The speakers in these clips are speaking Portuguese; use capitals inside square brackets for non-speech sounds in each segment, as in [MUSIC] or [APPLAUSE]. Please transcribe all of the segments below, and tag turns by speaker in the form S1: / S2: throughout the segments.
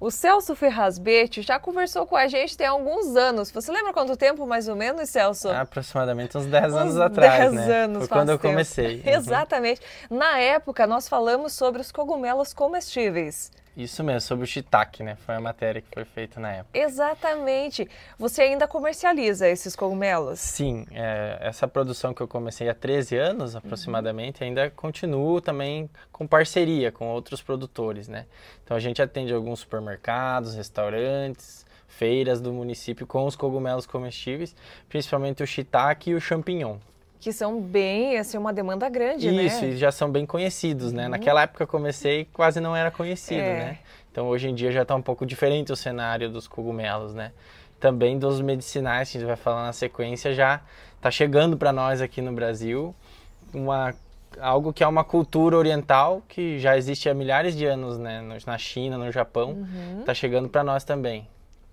S1: O Celso Ferraz Bete já conversou com a gente tem alguns anos. Você lembra quanto tempo, mais ou menos, Celso?
S2: Aproximadamente uns 10 anos uns atrás, 10 né? anos, Foi quando eu tempo. comecei. [LAUGHS] Uhum. Exatamente.
S1: Na época, nós falamos sobre os cogumelos comestíveis.
S2: Isso mesmo, sobre o shiitake, né? Foi a matéria que foi feita na época.
S1: Exatamente. Você ainda comercializa esses
S2: cogumelos? Sim. É, essa produção que eu comecei há 13 anos, uhum. aproximadamente, uhum. ainda continuo também com parceria com outros produtores, né? Então, a gente atende alguns supermercados, restaurantes, feiras do município com os cogumelos comestíveis, principalmente o shiitake e o champignon
S1: que são bem, assim, uma demanda grande, Isso, né? Isso, e
S2: já são bem conhecidos, né? Uhum. Naquela época eu comecei quase não era conhecido, é. né? Então hoje em dia já está um pouco diferente o cenário dos cogumelos, né? Também dos medicinais, que a gente vai falar na sequência, já está chegando para nós aqui no Brasil uma algo que é uma cultura oriental que já existe há milhares de anos, né? Na China, no Japão, está uhum. Tá chegando para nós também.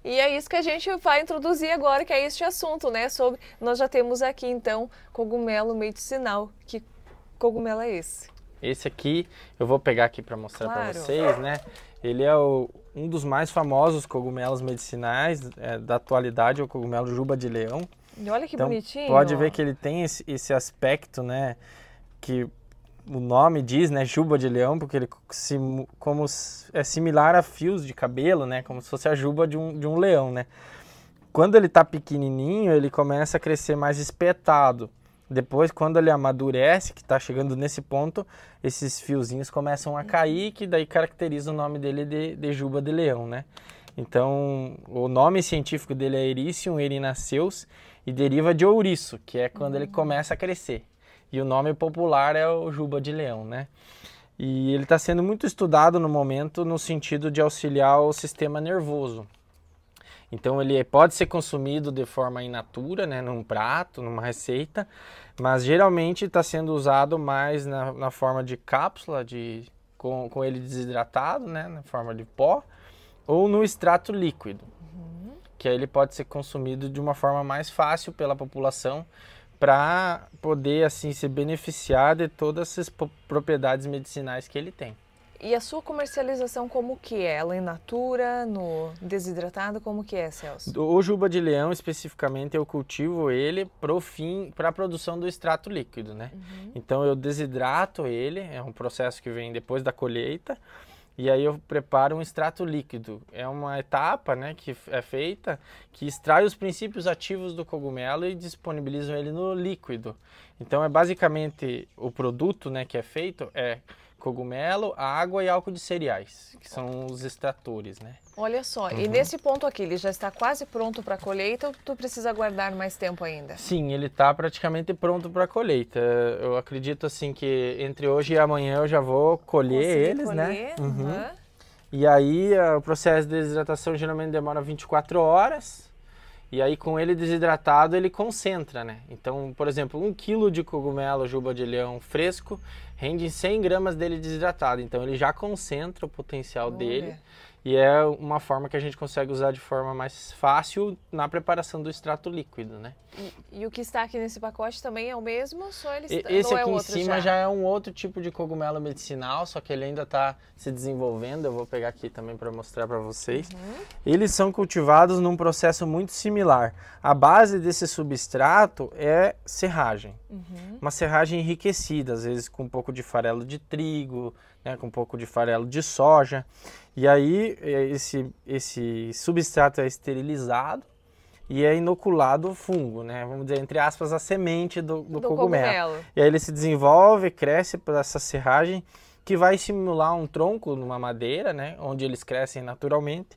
S1: E é isso que a gente vai introduzir agora, que é este assunto, né? Sobre nós já temos aqui então cogumelo medicinal. Que cogumelo é
S2: esse? Esse aqui eu vou pegar aqui para mostrar claro. para vocês, né? Ele é o, um dos mais famosos cogumelos medicinais é, da atualidade, é o cogumelo juba de leão. E olha que então, bonitinho. Pode ver que ele tem esse, esse aspecto, né? Que o nome diz, né, juba de leão, porque ele se como é similar a fios de cabelo, né, como se fosse a juba de um, de um leão, né. Quando ele está pequenininho, ele começa a crescer mais espetado. Depois, quando ele amadurece, que está chegando nesse ponto, esses fiozinhos começam a cair, uhum. que daí caracteriza o nome dele de, de juba de leão, né. Então, o nome científico dele é Ericium erinaceus e deriva de ouriço, que é quando ele uhum. começa a crescer. E o nome popular é o Juba de Leão, né? E ele está sendo muito estudado no momento no sentido de auxiliar o sistema nervoso. Então ele pode ser consumido de forma in natura, né, num prato, numa receita, mas geralmente está sendo usado mais na, na, forma de cápsula, de, com, com ele desidratado, né, na forma de pó, ou no extrato líquido, uhum. que aí ele pode ser consumido de uma forma mais fácil pela população para poder assim se beneficiar de todas essas propriedades medicinais que ele tem.
S1: E a sua comercialização como que é? Ela em é natura, no desidratado, como que é, Celso?
S2: O juba de leão, especificamente, eu cultivo ele pro fim, para a produção do extrato líquido, né? Uhum. Então eu desidrato ele, é um processo que vem depois da colheita, e aí eu preparo um extrato líquido. É uma etapa né, que é feita que extrai os princípios ativos do cogumelo e disponibilizam ele no líquido. Então é basicamente o produto né, que é feito é cogumelo, água e álcool de cereais, que são os extratores, né?
S1: Olha só, uhum. e nesse ponto aqui, ele já está quase pronto para colheita ou tu precisa aguardar mais tempo ainda?
S2: Sim, ele está praticamente pronto para colheita. Eu acredito assim que entre hoje e amanhã eu já vou colher Consegui eles, né? colher, né? Uhum. Uhum. E aí eh, o processo de desidratação geralmente demora 24 horas. E aí com ele desidratado ele concentra, né? Então, por exemplo, um quilo de cogumelo juba de leão fresco rende 100 gramas dele desidratado. Então ele já concentra o potencial Olha. dele e é uma forma que a gente consegue usar de forma mais fácil na preparação do extrato líquido, né?
S1: E, e o que está aqui nesse pacote também é o mesmo, só ele e, Esse é aqui é em cima já? já?
S2: é um outro tipo de cogumelo medicinal, só que ele ainda está se desenvolvendo. Eu vou pegar aqui também para mostrar para vocês. Uhum. Eles são cultivados num processo muito similar. A base desse substrato é serragem. Uhum. Uma serragem enriquecida, às vezes com um pouco de farelo de trigo, né, com um pouco de farelo de soja. E aí esse, esse substrato é esterilizado e é inoculado o fungo, né? Vamos dizer, entre aspas, a semente do, do, do cogumelo. cogumelo. E aí ele se desenvolve, cresce por essa serragem que vai simular um tronco numa madeira, né, onde eles crescem naturalmente,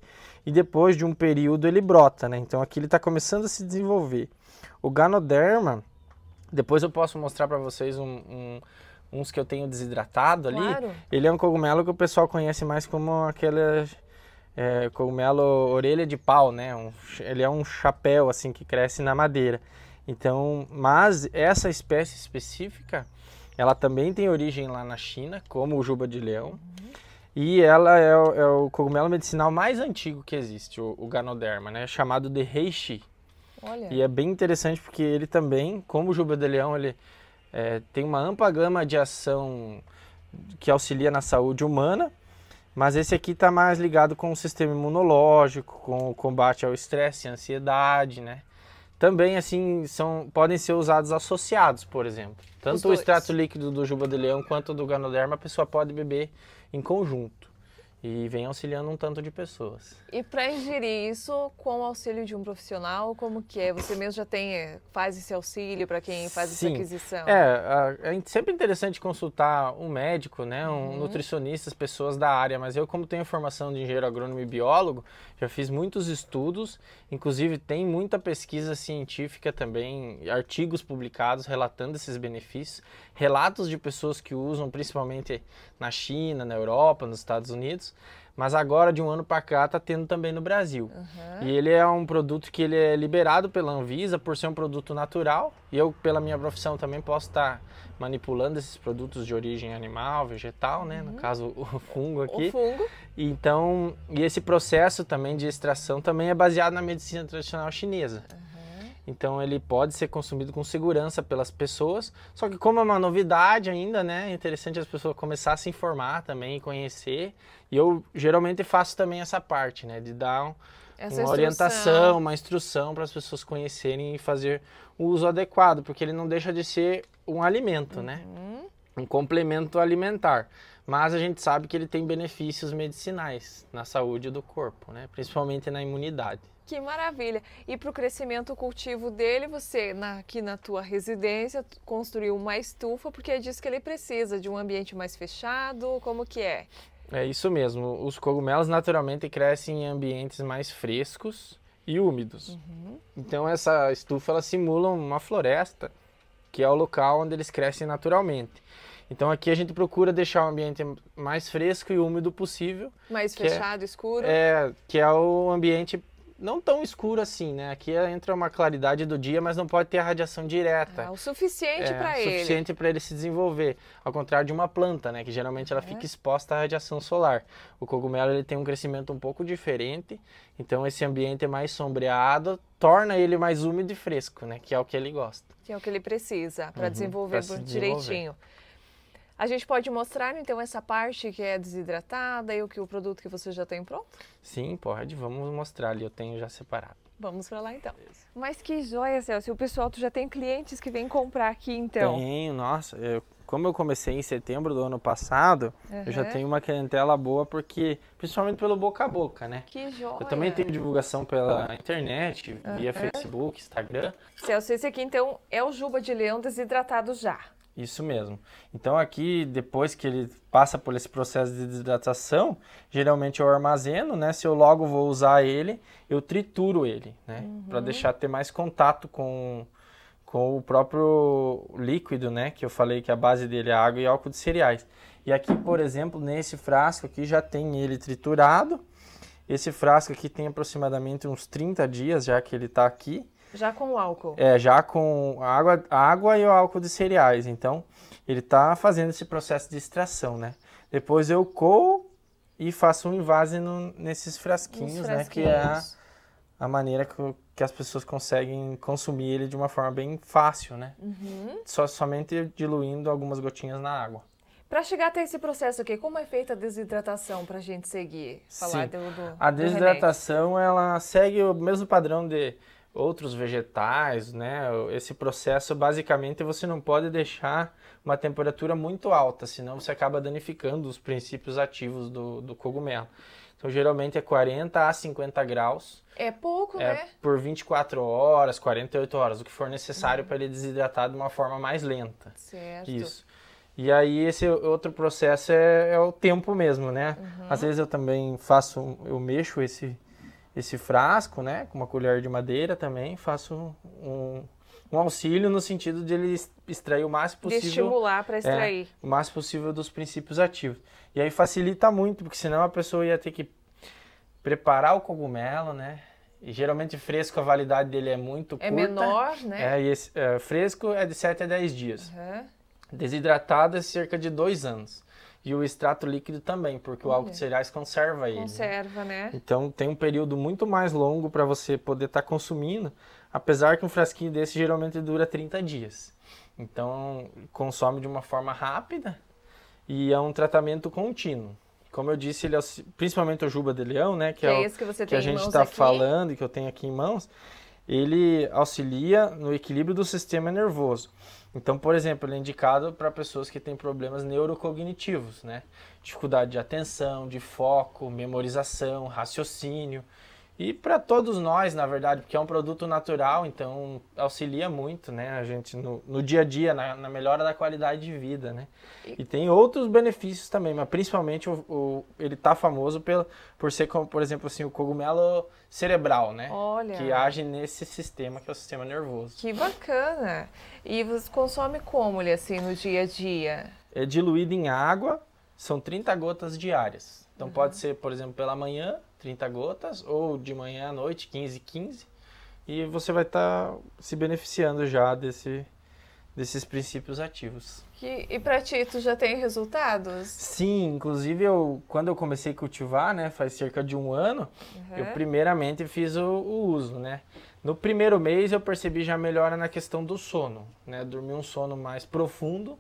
S2: e depois de um período ele brota, né? Então aqui ele está começando a se desenvolver. O ganoderma, depois eu posso mostrar para vocês um, um, uns que eu tenho desidratado ali, claro. ele é um cogumelo que o pessoal conhece mais como aquele é, cogumelo orelha de pau, né? Um, ele é um chapéu assim que cresce na madeira. Então, mas essa espécie específica, ela também tem origem lá na China, como o juba de leão. Uhum. E ela é o, é, o cogumelo medicinal mais antigo que existe, o, o Ganoderma, né? Chamado de reishi. Olha. E é bem interessante porque ele também, como o juba de leão, ele é, tem uma ampla gama de ação que auxilia na saúde humana, mas esse aqui está mais ligado com o sistema imunológico, com o combate ao estresse, ansiedade, né? Também, assim, são, podem ser usados associados, por exemplo. Tanto o extrato líquido do juba de leão quanto do ganoderma a pessoa pode beber em conjunto e vem auxiliando um tanto de pessoas.
S1: E para ingerir isso com o auxílio de um profissional, como que é? Você mesmo já tem eh, faz esse auxílio para quem faz Sim. essa aquisição?
S2: É, é sempre interessante consultar um médico, né, um uhum. nutricionista, pessoas da área, mas eu como tenho formação de engenheiro agrônomo e biólogo, já fiz muitos estudos, inclusive tem muita pesquisa científica também, artigos publicados relatando esses benefícios, relatos de pessoas que usam principalmente na China, na Europa, nos Estados Unidos, mas agora, de um ano para cá, está tendo também no Brasil. Uhum. E ele é um produto que ele é liberado pela Anvisa por ser um produto natural. E eu, pela minha profissão, também posso estar tá manipulando esses produtos de origem animal, vegetal, né? Uhum. No caso, o fungo aqui. O fungo. Então, e esse processo também de extração também é baseado na medicina tradicional chinesa. Uhum. Então ele pode ser consumido com segurança pelas pessoas. Só que como é uma novidade ainda, né, é interessante as pessoas começarem a se informar também, conhecer. E eu geralmente faço também essa parte, né, de dar um, uma orientação, uma instrução para as pessoas conhecerem e fazer o uso adequado, porque ele não deixa de ser um alimento, né? uhum. né? Um complemento alimentar. Mas a gente sabe que ele tem benefícios medicinais na saúde do corpo, né? principalmente na imunidade.
S1: Que maravilha! E para o crescimento cultivo dele, você na, aqui na tua residência construiu uma estufa, porque diz que ele precisa de um ambiente mais fechado, como que é?
S2: É isso mesmo. Os cogumelos naturalmente crescem em ambientes mais frescos e úmidos. Uhum. Então essa estufa ela simula uma floresta, que é o local onde eles crescem naturalmente. Então aqui a gente procura deixar o ambiente mais fresco e úmido possível.
S1: Mais é- fechado, é, escuro?
S2: É, que é o ambiente não tão escuro assim, né? Aqui é, entra uma claridade do dia, mas não pode ter a radiação direta. Ah, o
S1: suficiente é, para ele. suficiente
S2: para ele se desenvolver. Ao contrário de uma planta, né? Que geralmente ela é. fica exposta à radiação solar. O cogumelo ele tem um crescimento um pouco diferente, então esse ambiente mais sombreado, torna ele mais úmido e fresco, né? Que é o que ele gosta.
S1: Que é o que ele precisa para uhum, desenvolver, desenvolver direitinho. A gente pode mostrar então essa parte que é desidratada e o que o produto que você já tem pronto?
S2: Sim, pode. Vamos mostrar ali. Eu tenho já separado.
S1: Vamos para lá então. Beleza. Mas que joia, Celso. O pessoal, tu já tem clientes que vêm comprar aqui então?
S2: Tenho, nossa. Eu, como eu comecei em setembro do ano passado, uhum. eu já tenho uma clientela boa porque, principalmente pelo boca a boca, né?
S1: Que joia. Eu também tenho
S2: divulgação pela internet, uhum. via Facebook, Instagram.
S1: Celso, esse aqui então é o Juba de Leão desidratado já.
S2: Isso mesmo. Então aqui, depois que ele passa por esse processo de desidratação, geralmente eu armazeno, né? Se eu logo vou usar ele, eu trituro ele, né? Uhum. Para deixar ter mais contato com, com o próprio líquido, né? Que eu falei que a base dele é água e álcool de cereais. E aqui, por exemplo, nesse frasco aqui já tem ele triturado. Esse frasco aqui tem aproximadamente uns 30 dias já que ele está aqui.
S1: Já com o álcool. É,
S2: já com a água, a água e o álcool de cereais. Então, ele está fazendo esse processo de extração, né? Depois eu coo e faço um invase no, nesses frasquinhos, frasquinhos, né? Que é a, a maneira que, que, as pessoas conseguem consumir ele de uma forma bem fácil, né? Uhum. Só, somente diluindo algumas gotinhas na água.
S1: Para chegar até esse processo aqui, como é feita a desidratação para a gente seguir? Falar Sim. Do, do, a desidratação,
S2: do ela segue o mesmo padrão de outros vegetais, né? Esse processo basicamente você não pode deixar uma temperatura muito alta, senão você acaba danificando os princípios ativos do, do cogumelo. Então, geralmente é 40 a 50 graus.
S1: É pouco, é, né?
S2: Por 24 horas, 48 horas, o que for necessário uhum. para ele desidratar de uma forma mais lenta. Certo. Isso. E aí, esse outro processo é, é o tempo mesmo, né? Uhum. Às vezes eu também faço, eu mexo esse esse frasco, né, com uma colher de madeira também, faço um, um auxílio no sentido de ele extrair o máximo possível. De estimular para é, extrair. É, o máximo possível dos princípios ativos. E aí facilita muito, porque senão a pessoa ia ter que preparar o cogumelo, né? E geralmente fresco a validade dele é muito é curta. É menor, né? É, e esse, é, fresco é de 7 a 10 dias. Uhum desidratada cerca de dois anos. E o extrato líquido também, porque o álcool de cereais conserva ele. Né?
S1: Conserva, né?
S2: Então tem um período muito mais longo para você poder estar tá consumindo, apesar que um frasquinho desse geralmente dura 30 dias. Então consome de uma forma rápida e é um tratamento contínuo. Como eu disse, ele é, principalmente o juba de leão, né? Que, que é, é o, que, que a gente está falando e que eu tenho aqui em mãos. Ele auxilia no equilíbrio do sistema nervoso. Então, por exemplo, ele é indicado para pessoas que têm problemas neurocognitivos, né? Dificuldade de atenção, de foco, memorização, raciocínio. E para todos nós, na verdade, porque é um produto natural, então auxilia muito, né, a gente no, no dia a dia, na, na, melhora da qualidade de vida, né. E tem outros benefícios também, mas principalmente o, o ele tá famoso pelo, por ser, como, por exemplo, assim, o cogumelo cerebral, né, Olha. que age nesse sistema, que é o sistema nervoso. Que
S1: bacana! E você consome como ele, assim, no dia a dia?
S2: É diluído em água, são 30 gotas diárias. Então uhum. pode ser, por exemplo, pela manhã, 30 gotas, ou de manhã à noite, 15, 15, e você vai estar tá se beneficiando já desse, desses princípios ativos.
S1: E, e para ti, tu já tem resultados?
S2: Sim, inclusive eu, quando eu comecei a cultivar, né, faz cerca de um ano, uhum. eu primeiramente fiz o, o, uso, né. No primeiro mês eu percebi já melhora na questão do sono, né, dormi um sono mais profundo,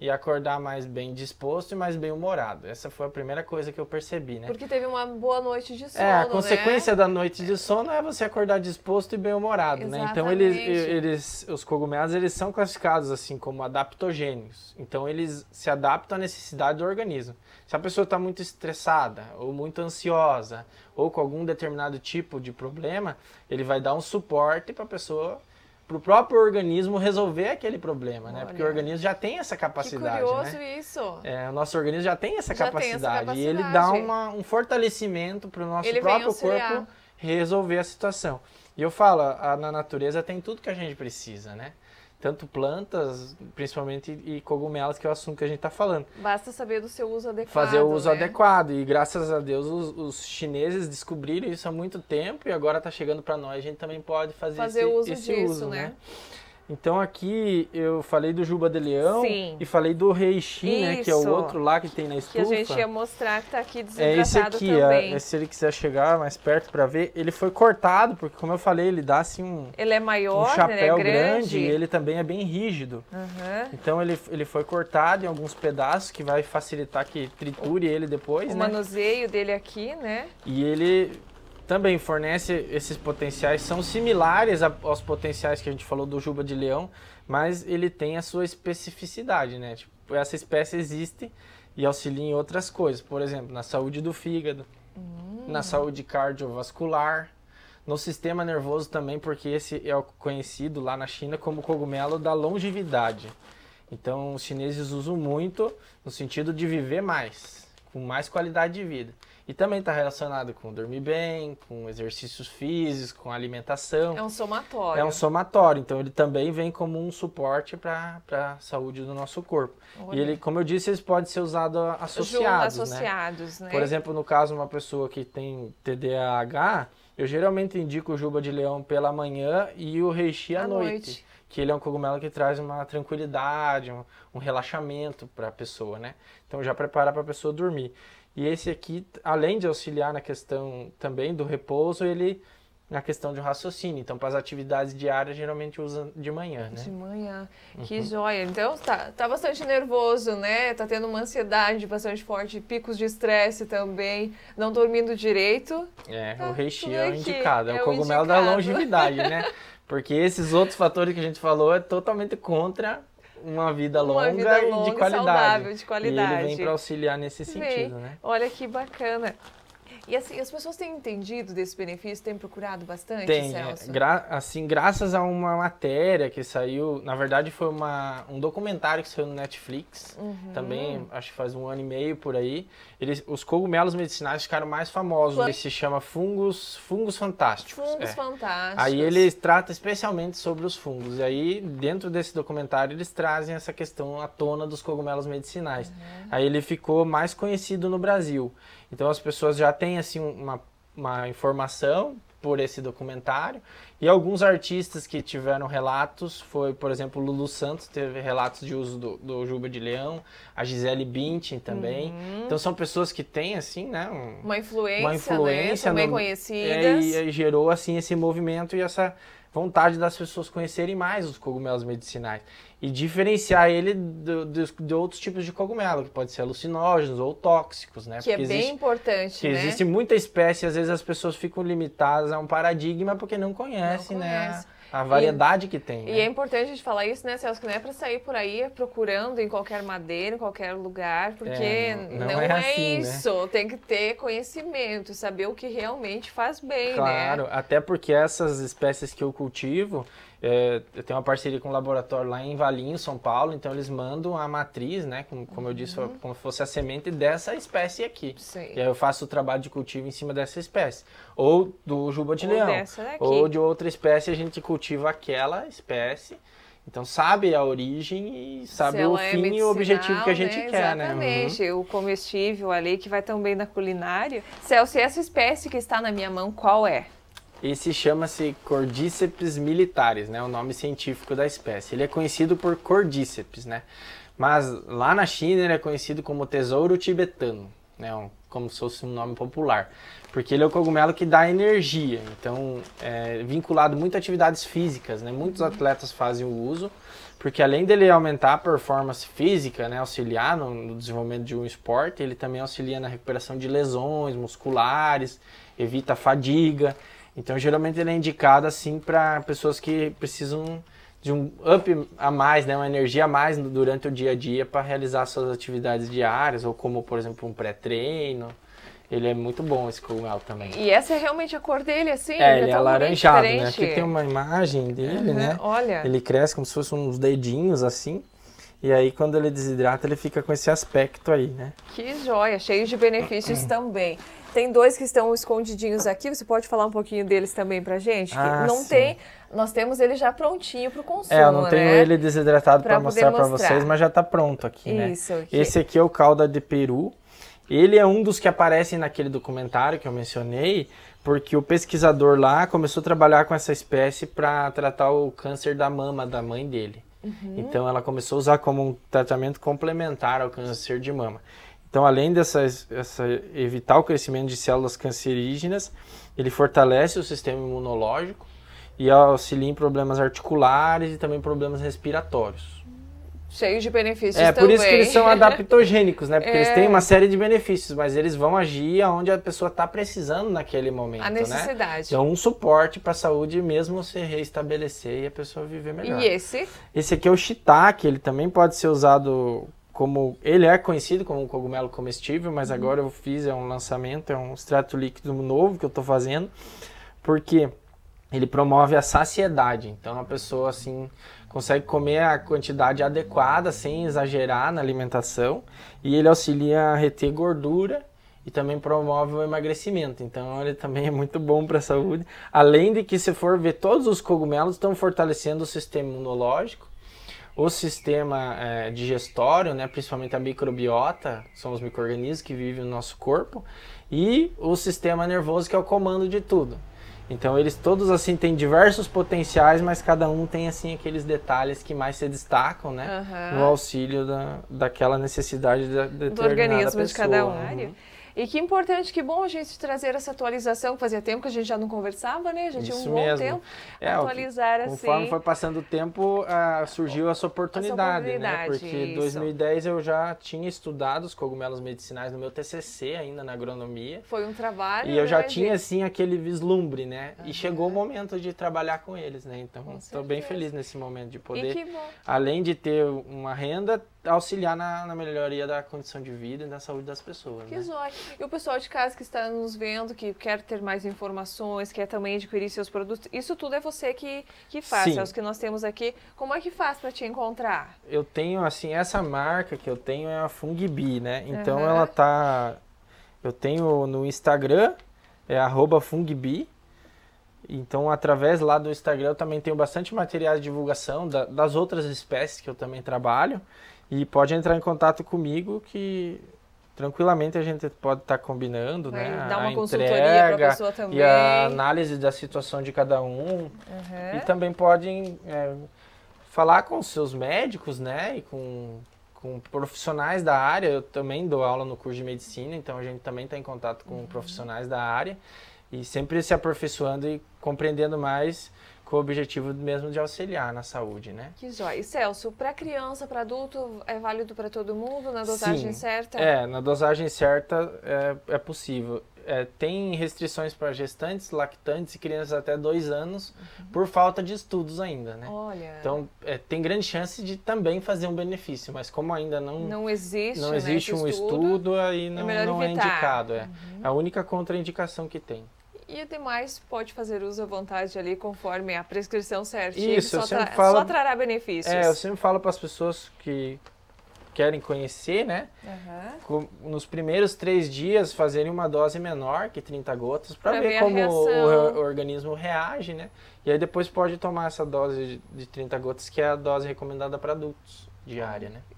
S2: e acordar mais bem disposto e mais bem humorado. Essa foi a primeira coisa que eu percebi, né? Porque
S1: teve uma boa noite de sono. É, a né? consequência
S2: né? da noite de sono é você acordar disposto e bem humorado, Exatamente. né? Então eles, eles, os cogumelos, eles são classificados assim como adaptogênicos. Então eles se adaptam à necessidade do organismo. Se a pessoa está muito estressada ou muito ansiosa ou com algum determinado tipo de problema, ele vai dar um suporte para a pessoa para o próprio organismo resolver aquele problema, Olha. né? Porque o organismo já tem essa capacidade. Que né? curioso né? isso. É, o nosso organismo já tem essa, já capacidade, tem essa capacidade, e ele dá uma, um fortalecimento para o nosso ele próprio corpo resolver a situação. E eu falo, a, na natureza tem tudo que a gente precisa, né? tanto plantas, principalmente, e cogumelos, que é o assunto que a gente está falando.
S1: Basta saber do seu uso adequado. Fazer o uso né?
S2: adequado. E graças a Deus os, os, chineses descobriram isso há muito tempo e agora está chegando para nós. A gente também pode fazer, fazer esse, uso esse disso, uso, né? né? Então aqui eu falei do Juba de Leão Sim. e falei do Reishi, né? Que é o outro lá que tem na estufa. Que a gente ia
S1: mostrar que tá aqui desidratado é esse aqui, é, também. É, se
S2: ele quiser chegar mais perto para ver, ele foi cortado, porque como eu falei, ele dá assim um...
S1: Ele é maior, Um né, chapéu grande. grande. e ele
S2: também é bem rígido. Uhum. Então ele, ele foi cortado em alguns pedaços, que vai facilitar que triture ele depois, o né?
S1: manuseio dele aqui, né?
S2: E ele também fornece esses potenciais, são similares aos potenciais que a gente falou do Juba de Leão, mas ele tem a sua especificidade, né? Tipo, essa espécie existe e auxilia em outras coisas, por exemplo, na saúde do fígado, hum. na saúde cardiovascular, no sistema nervoso também, porque esse é conhecido lá na China como cogumelo da longevidade. Então, os chineses usam muito no sentido de viver mais com mais qualidade de vida. E também está relacionado com dormir bem, com exercícios físicos, com alimentação. É um somatório. É um somatório, então ele também vem como um suporte para a saúde do nosso corpo. Olha. E ele, como eu disse, eles podem ser usados associados. Juntos,
S1: associados, né? né? Por exemplo,
S2: no caso de uma pessoa que tem TDAH, eu geralmente indico o Juba de Leão pela manhã e o Reishi à, à noite. noite que ele é um cogumelo que traz uma tranquilidade, um, um relaxamento para a pessoa, né? Então já prepara para a pessoa dormir. E esse aqui, além de auxiliar na questão também do repouso, ele na questão de um raciocínio. Então, para as atividades diárias, geralmente usa de manhã, né? De manhã. Que uhum.
S1: joia. Então, tá, tá bastante nervoso, né? Tá tendo uma ansiedade bastante forte, picos de estresse também, não dormindo direito.
S2: É, tá, o reishi é, é o indicado, é, é o cogumelo indicado. da longevidade, né? [LAUGHS] Porque esses outros fatores que a gente falou é totalmente contra uma vida uma longa, vida longa e de qualidade. Saudável, de qualidade. E ele vem para auxiliar nesse sentido, vem. né?
S1: Olha que bacana. E assim, as pessoas têm entendido desse benefício, têm procurado bastante, Tem, é, Celso? É,
S2: gra assim, graças a uma matéria que saiu, na verdade foi uma, um documentário que saiu no Netflix, uhum. também, acho que faz um ano e meio por aí, eles, os cogumelos medicinais ficaram mais famosos, Fun... se chama fungos, fungos fantásticos. Fungos é.
S1: fantásticos. Aí
S2: eles tratam especialmente sobre os fungos, e aí dentro desse documentário eles trazem essa questão à tona dos cogumelos medicinais. Uhum. Aí ele ficou mais conhecido no Brasil. Então as pessoas já têm assim uma, uma informação por esse documentário. E alguns artistas que tiveram relatos, foi, por exemplo, Lulu Santos teve relatos de uso do, do Juba de Leão, a Gisele Bündchen também. Uhum. Então são pessoas que têm, assim, né? Um,
S1: uma influência, uma influência né? bem conhecida conhecidas. É, e, e,
S2: gerou, assim, esse movimento e essa vontade das pessoas conhecerem mais os cogumelos medicinais e diferenciar ele do, do, de outros tipos de cogumelo, que pode ser alucinógenos ou tóxicos, né? Que é porque é bem existe,
S1: importante, que né? existe
S2: muita espécie, às vezes as pessoas ficam limitadas a um paradigma porque não conhecem, não conhece. né? A variedade e, que tem. Né? E é né?
S1: importante a gente falar isso, né, Celso? Que não é para sair por aí procurando em qualquer madeira, em qualquer lugar, porque é, não, não, não, é, é assim, né? isso. Né? Tem que ter conhecimento, saber o que realmente faz bem, claro, né?
S2: Claro, até porque essas espécies que eu cultivo, é, eu tenho uma parceria com um laboratório lá em Valinho, São Paulo, então eles mandam a matriz, né? Como, como eu disse, uhum. como como fosse a semente dessa espécie aqui. Sim. E aí eu faço o trabalho de cultivo em cima dessa espécie. Ou do juba de ou leão. Ou de outra espécie, a gente cultiva aquela espécie. Então sabe a origem e sabe o é fim é e o objetivo que a gente né? quer, Exatamente. né? Exatamente,
S1: uhum. o comestível ali que vai também na culinária. Celso, e essa espécie que está na minha
S2: mão, qual é? Esse chama-se Cordyceps militares, né, o nome científico da espécie. Ele é conhecido por Cordyceps, né? Mas lá na China ele é conhecido como tesouro tibetano, né, como se fosse um nome popular, porque ele é o cogumelo que dá energia. Então, é vinculado muito a atividades físicas, né? Muitos atletas fazem o uso, porque além dele aumentar a performance física, né, auxiliar no, no desenvolvimento de um esporte, ele também auxilia na recuperação de lesões musculares, evita fadiga então, geralmente ele é indicado assim para pessoas que precisam de um up a mais, né, uma energia a mais durante o dia a dia para realizar suas atividades diárias, ou como, por exemplo, um pré-treino. Ele é muito bom esse cogumelo também. E
S1: essa é realmente a cor dele, assim? É, ele é, é alaranjado, né? Aqui tem uma
S2: imagem dele, uhum, né?
S1: Olha. Ele
S2: cresce como se fossem uns dedinhos, assim. E aí, quando ele desidrata, ele fica com esse aspecto aí, né?
S1: Que joia, cheio de benefícios também. Tem dois que estão escondidinhos aqui, você pode falar um pouquinho deles também pra gente? Ah, não sim. tem, nós temos ele já prontinho pro consumo, É, eu não né? tenho ele
S2: desidratado para mostrar, mostrar. para vocês, mas já tá pronto aqui, né? Isso. Okay. Esse aqui é o calda de peru. Ele é um dos que aparecem naquele documentário que eu mencionei, porque o pesquisador lá começou a trabalhar com essa espécie para tratar o câncer da mama da mãe dele.
S1: Uhum. Então
S2: ela começou a usar como um tratamento complementar ao câncer de mama. Então, além de essa, evitar o crescimento de células cancerígenas, ele fortalece o sistema imunológico e auxilia em problemas articulares e também problemas respiratórios.
S1: Cheio de benefícios é, também. É, por isso que eles são
S2: adaptogênicos, né? [LAUGHS] Porque é... eles têm uma série de benefícios, mas eles vão agir onde a pessoa está precisando naquele momento, A né? necessidade. Né? Então, um suporte para a saúde mesmo se reestabelecer e a pessoa viver melhor. E esse? Esse aqui é o shiitake, ele também pode ser usado como... Ele é conhecido como um cogumelo comestível, mas hum. agora eu fiz, é um lançamento, é um extrato líquido novo que eu estou fazendo, porque ele promove a saciedade. Então, a pessoa, assim consegue comer a quantidade adequada sem exagerar na alimentação e ele auxilia a reter gordura e também promove o emagrecimento. Então, ele também é muito bom para a saúde. Além de que, se for ver, todos os cogumelos estão fortalecendo o sistema imunológico, o sistema é, digestório, né, principalmente a microbiota, são os micro que vivem no nosso corpo, e o sistema nervoso, que é o comando de tudo. Então eles todos assim têm diversos potenciais, mas cada um tem assim aqueles detalhes que mais se destacam, né? Uhum. No auxílio da, daquela necessidade de determinada Do organismo pessoa. de cada um. Uhum.
S1: E que importante, que bom a gente trazer essa atualização, que fazia tempo que a gente já não conversava, né? A gente tinha um mesmo. bom tempo é, atualizar que, assim. Conforme foi
S2: passando o tempo, ah, surgiu essa oportunidade, essa né? oportunidade, né? Porque em 2010 eu já tinha estudado os cogumelos medicinais no meu TCC ainda na agronomia.
S1: Foi um trabalho. E eu já né, tinha
S2: assim aquele vislumbre, né? E chegou o momento de trabalhar com eles, né? Então, estou bem feliz nesse momento de poder, além de ter uma renda, auxiliar na, na melhoria da condição de vida e da saúde das pessoas. Que né?
S1: E o pessoal de casa que está nos vendo, que quer ter mais informações, quer também adquirir seus produtos, isso tudo é você que, que faz, Sim. é os que nós temos aqui. Como é que faz para te encontrar?
S2: Eu tenho, assim, essa marca que eu tenho é a Fungibi, né? Então uhum. ela tá. Eu tenho no Instagram, é arroba Fungibi. Então, através lá do Instagram, eu também tenho bastante material de divulgação da, das outras espécies que eu também trabalho. E pode entrar em contato comigo que tranquilamente a gente pode estar tá combinando, Vai né? Dar uma a consultoria para a pessoa também. E a análise da situação de cada um. Uhum. E também podem é, falar com seus médicos, né? E com, com profissionais da área. Eu também dou aula no curso de medicina, então a gente também está em contato com uhum. profissionais da área. E sempre se aperfeiçoando e compreendendo mais com o objetivo mesmo de auxiliar na saúde, né?
S1: Que joia. E Celso, para criança, para adulto, é válido para todo mundo na dosagem Sim, certa? É,
S2: na dosagem certa é, é possível. É, tem restrições para gestantes, lactantes e crianças até dois anos uhum. por falta de estudos ainda, né? Olha. Então é, tem grande chance de também fazer um benefício, mas como ainda não não
S1: existe, não né, existe né, um
S2: estudo, estudo, aí é não, não é indicado. É. Uhum. É a única contraindicação que tem.
S1: E o demais pode fazer uso à vontade ali, conforme a prescrição certa Isso, só, eu sempre tra falo, só trará benefícios. É, eu
S2: sempre falo para as pessoas que querem conhecer, né? Uhum. nos primeiros três dias fazerem uma dose menor que 30 gotas para ver, ver como o, o, organismo reage, né? E aí depois pode tomar essa dose de, de 30 gotas que é a dose recomendada para adultos diária, né?